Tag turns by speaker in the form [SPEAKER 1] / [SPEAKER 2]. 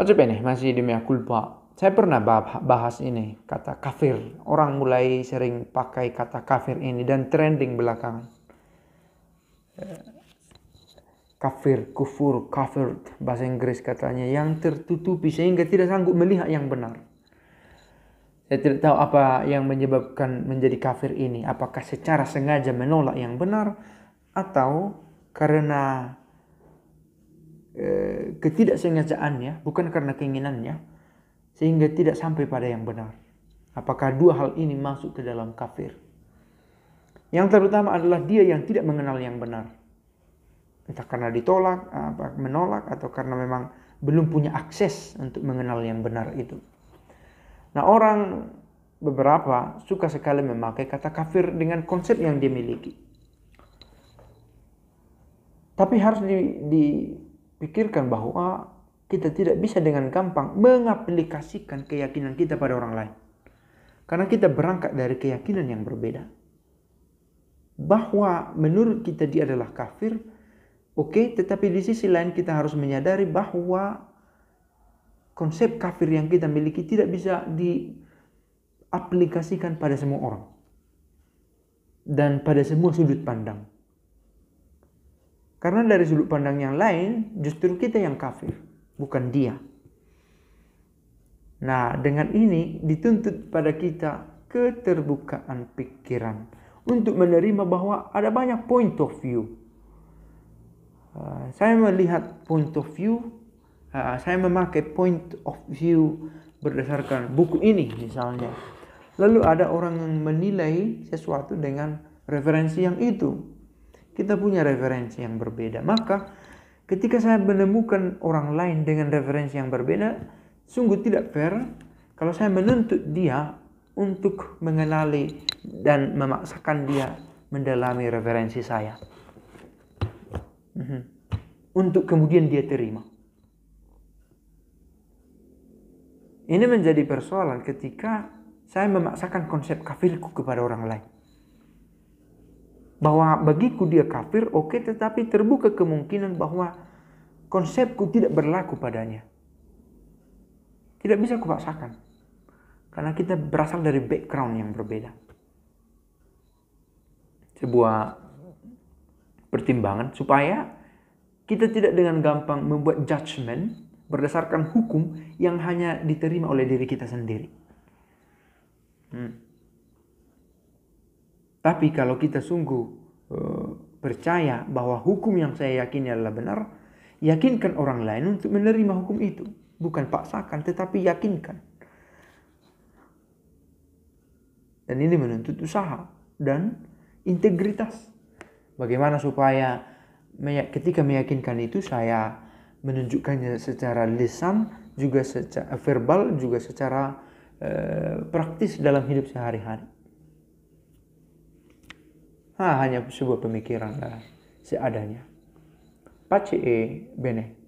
[SPEAKER 1] Baca nih, masih di mea Saya pernah bahas ini, kata kafir. Orang mulai sering pakai kata kafir ini dan trending belakangan. Kafir, kufur, kafir, bahasa Inggris katanya, yang tertutupi sehingga tidak sanggup melihat yang benar. Saya tidak tahu apa yang menyebabkan menjadi kafir ini. Apakah secara sengaja menolak yang benar atau karena Eh, ketidaksengajaannya, bukan karena keinginannya, sehingga tidak sampai pada yang benar. Apakah dua hal ini masuk ke dalam kafir? Yang terutama adalah dia yang tidak mengenal yang benar. Entah karena ditolak, menolak, atau karena memang belum punya akses untuk mengenal yang benar itu. Nah orang beberapa suka sekali memakai kata kafir dengan konsep yang dimiliki. Tapi harus di, di, pikirkan bahwa kita tidak bisa dengan gampang mengaplikasikan keyakinan kita pada orang lain. Karena kita berangkat dari keyakinan yang berbeda. Bahwa menurut kita dia adalah kafir, oke, okay, tetapi di sisi lain kita harus menyadari bahwa konsep kafir yang kita miliki tidak bisa diaplikasikan pada semua orang dan pada semua sudut pandang. Karena dari sudut pandang yang lain, justru kita yang kafir, bukan dia. Nah, dengan ini dituntut pada kita keterbukaan pikiran untuk menerima bahwa ada banyak point of view. Uh, saya melihat point of view, uh, saya memakai point of view berdasarkan buku ini misalnya. Lalu ada orang yang menilai sesuatu dengan referensi yang itu. Kita punya referensi yang berbeda. Maka ketika saya menemukan orang lain dengan referensi yang berbeda, sungguh tidak fair kalau saya menuntut dia untuk mengenali dan memaksakan dia mendalami referensi saya. Mhm. Untuk kemudian dia terima. Ini menjadi persoalan ketika saya memaksakan konsep kafirku kepada orang lain bahwa bagiku dia kafir, oke, okay, tetapi terbuka kemungkinan bahwa konsepku tidak berlaku padanya. Tidak bisa kupaksakan. Karena kita berasal dari background yang berbeda. Sebuah pertimbangan supaya kita tidak dengan gampang membuat judgement berdasarkan hukum yang hanya diterima oleh diri kita sendiri. Hmm. Tapi kalau kita sungguh eh. percaya bahwa hukum yang saya yakini adalah benar, yakinkan orang lain untuk menerima hukum itu. Bukan paksakan, tetapi yakinkan. Dan ini menuntut usaha dan integritas. Bagaimana supaya ketika meyakinkan itu saya menunjukkannya secara lisan, juga secara verbal, juga secara eh, praktis dalam hidup sehari-hari. Ah, hanya sebuah pemikiran lah seadanya. Pace bene